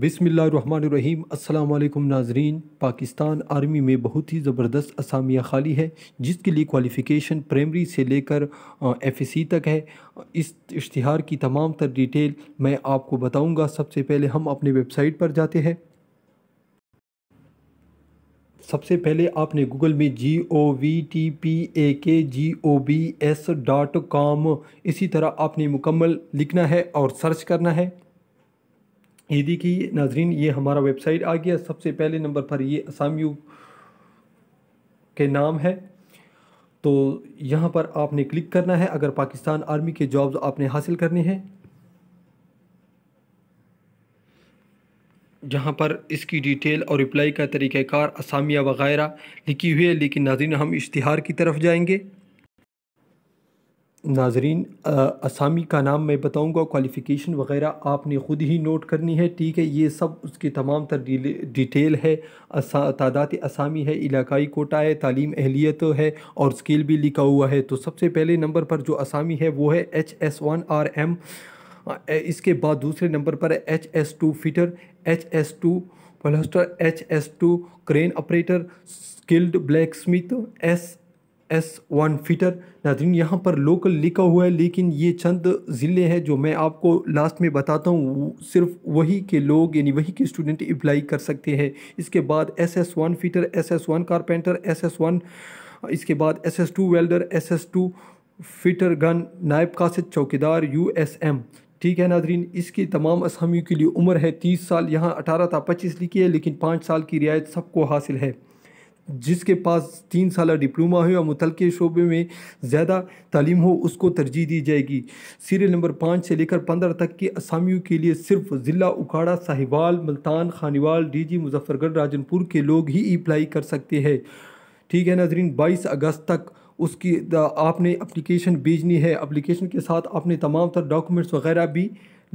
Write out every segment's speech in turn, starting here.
बिसमीम् अल्लाम नाजरीन पाकिस्तान आर्मी में बहुत ही ज़बरदस्त असामियाँ खाली है जिसके लिए क्वालिफ़िकेशन प्राइमरी से लेकर एफ सी तक है इस इश्तहार की तमाम तर डिटेल मैं आपको बताऊंगा सबसे पहले हम अपने वेबसाइट पर जाते हैं सबसे पहले आपने गूगल में G O V T P A K G O B S dot com इसी तरह आपने मुकम्मल लिखना है और सर्च करना है यदि कि नाजरीन ये हमारा वेबसाइट आ गया सबसे पहले नंबर पर ये असामियों के नाम है तो यहाँ पर आपने क्लिक करना है अगर पाकिस्तान आर्मी के जॉब्स आपने हासिल करने हैं जहाँ पर इसकी डिटेल और रिप्लाई का तरीक़ार असामिया वगैरह लिखी हुई है लेकिन नाजरीन हम इश्तहार की तरफ जाएंगे नाजरीन असामी का नाम मैं बताऊंगा क्वालिफ़िकेशन वगैरह आपने ख़ुद ही नोट करनी है ठीक है ये सब उसकी तमाम तर डिटेल है असा, तादाद असामी है इलाकाई कोटा है तालीम अहलियत है और स्केल भी लिखा हुआ है तो सबसे पहले नंबर पर जो असामी है वो है H S one R M इसके बाद दूसरे नंबर पर H S two fitter H S two plaster H S two crane operator skilled blacksmith S S one fitter नाजरीन यहाँ पर लोकल लिखा हुआ है लेकिन ये चंद ज़िले हैं जो मैं आपको लास्ट में बताता हूँ सिर्फ वही के लोग यानी वही के स्टूडेंट अप्लाई कर सकते हैं इसके बाद S S one fitter S S one carpenter S S one इसके बाद S S two welder S S two fitter gun नायब कासिद चौकीदार यू एस एम ठीक है नादरीन इसकी तमाम असामियों के लिए उम्र है तीस साल यहाँ अठारह था पच्चीस लिखी है लेकिन पाँच साल की रियायत सबको हासिल है जिसके पास तीन साल डिप्लोमा हो या मुतल शोबे में ज़्यादा तालीम हो उसको तरजीह दी जाएगी सीरियल नंबर पाँच से लेकर पंद्रह तक के असामियों के लिए सिर्फ ज़िला उखाड़ा साहिवाल मुल्तान खानीवाल डीजी मुजफ्फरगढ़ राजनपुर के लोग ही अप्लाई कर सकते हैं ठीक है नाजरीन बाईस अगस्त तक उसकी आपने अप्लीकेशन भेजनी है अप्लीकेशन के साथ आपने तमाम तर डॉक्यूमेंट्स वगैरह भी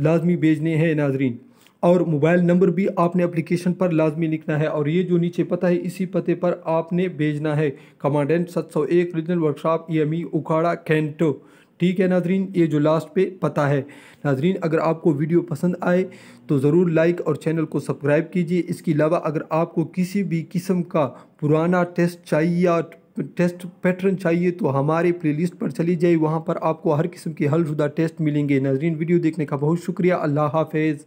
लाजमी भेजने हैं नाजरीन और मोबाइल नंबर भी आपने एप्लीकेशन पर लाजमी लिखना है और ये जो नीचे पता है इसी पते पर आपने भेजना है कमांडेंट सत सौ एक regional workshop E M E Okara कैंटो ठीक है नाजरीन ये जो लास्ट पे पता है नाजरीन अगर आपको वीडियो पसंद आए तो ज़रूर लाइक और चैनल को सब्सक्राइब कीजिए इसके अलावा अगर आपको किसी भी किस्म का पुराना टेस्ट चाहिए या टेस्ट पैटर्न चाहिए तो हमारे प्लेलिस्ट पर चली जाइए वहाँ पर आपको हर किस्म के हलशुदा टेस्ट मिलेंगे नाजरीन वीडियो देखने का बहुत शुक्रिया अल्लाह हाफिज़